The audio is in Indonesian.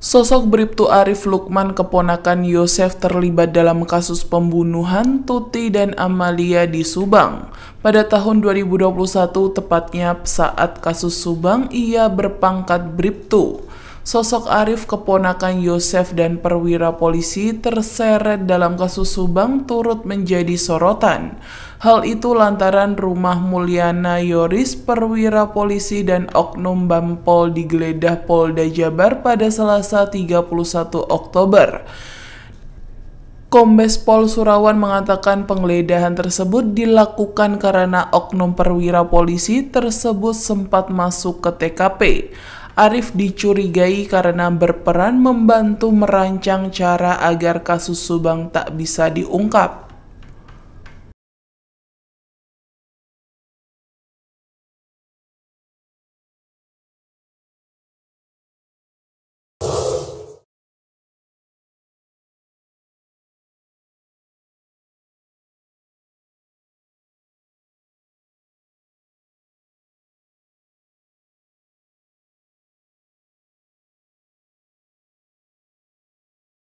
Sosok Bribtu Arif Lukman keponakan Yosef terlibat dalam kasus pembunuhan Tuti dan Amalia di Subang. Pada tahun 2021 tepatnya saat kasus Subang ia berpangkat Bribtu. Sosok Arif keponakan Yosef dan perwira polisi terseret dalam kasus Subang turut menjadi sorotan. Hal itu lantaran rumah Mulyana Yoris perwira polisi dan Oknum Bampol digeledah Polda Jabar pada Selasa 31 Oktober. Kombes Pol Surawan mengatakan penggeledahan tersebut dilakukan karena oknum perwira polisi tersebut sempat masuk ke TKP. Arif dicurigai karena berperan membantu merancang cara agar kasus Subang tak bisa diungkap.